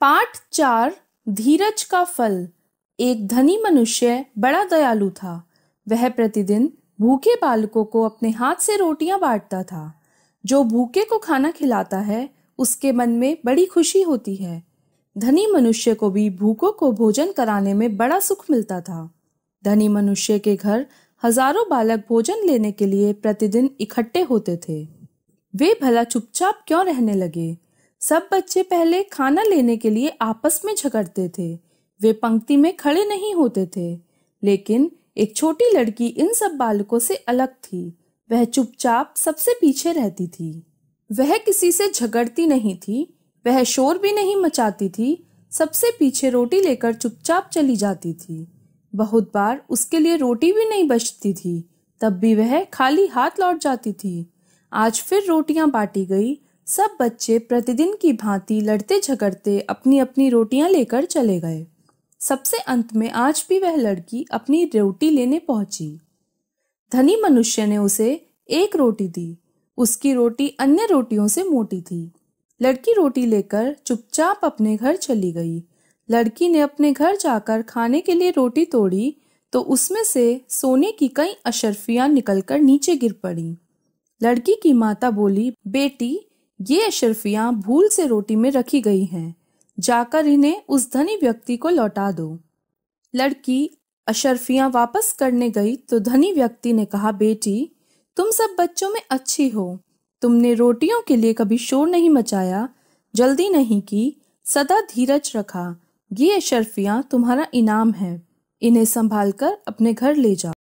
पाठ चार धीरज का फल एक धनी मनुष्य बड़ा दयालु था वह प्रतिदिन भूखे बालकों को अपने हाथ से रोटियां बांटता था जो भूखे को खाना खिलाता है उसके मन में बड़ी खुशी होती है धनी मनुष्य को भी भूखों को भोजन कराने में बड़ा सुख मिलता था धनी मनुष्य के घर हजारों बालक भोजन लेने के लिए प्रतिदिन इकट्ठे होते थे वे भला चुपचाप क्यों रहने लगे सब बच्चे पहले खाना लेने के लिए आपस में झगड़ते थे वे पंक्ति में खड़े नहीं होते थे लेकिन एक छोटी लड़की इन सब बालकों से अलग थी वह चुपचाप सबसे पीछे रहती थी वह किसी से झगड़ती नहीं थी वह शोर भी नहीं मचाती थी सबसे पीछे रोटी लेकर चुपचाप चली जाती थी बहुत बार उसके लिए रोटी भी नहीं बचती थी तब भी वह खाली हाथ लौट जाती थी आज फिर रोटियां बांटी गई सब बच्चे प्रतिदिन की भांति लड़ते झगड़ते अपनी अपनी रोटियां लेकर चले गए सबसे अंत में आज भी वह लड़की अपनी रोटी लेने पहुंची धनी मनुष्य ने उसे एक रोटी दी उसकी रोटी अन्य रोटियों से मोटी थी लड़की रोटी लेकर चुपचाप अपने घर चली गई लड़की ने अपने घर जाकर खाने के लिए रोटी तोड़ी तो उसमें से सोने की कई अशरफियां निकलकर नीचे गिर पड़ी लड़की की माता बोली बेटी ये अशरफियाँ भूल से रोटी में रखी गई हैं जाकर इन्हें उस धनी व्यक्ति को लौटा दो लड़की अशरफिया वापस करने गई तो धनी व्यक्ति ने कहा बेटी तुम सब बच्चों में अच्छी हो तुमने रोटियों के लिए कभी शोर नहीं मचाया जल्दी नहीं की सदा धीरज रखा ये अशरफिया तुम्हारा इनाम है इन्हें संभाल कर अपने घर ले जाओ